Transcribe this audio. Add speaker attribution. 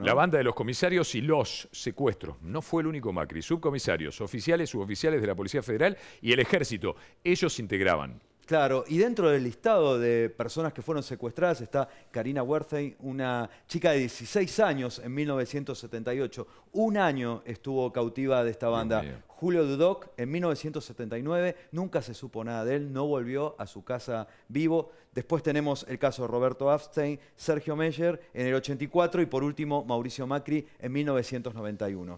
Speaker 1: La banda de los comisarios y los secuestros. No fue el único Macri. Subcomisarios, oficiales, suboficiales de la Policía Federal y el Ejército. Ellos integraban Claro, y dentro del listado
Speaker 2: de personas que fueron secuestradas está Karina Wertheim, una chica de 16 años en 1978. Un año estuvo cautiva de esta banda. Julio Dudoc, en 1979, nunca se supo nada de él, no volvió a su casa vivo. Después tenemos el caso de Roberto Afstein, Sergio Meyer en el 84 y por último Mauricio Macri en 1991.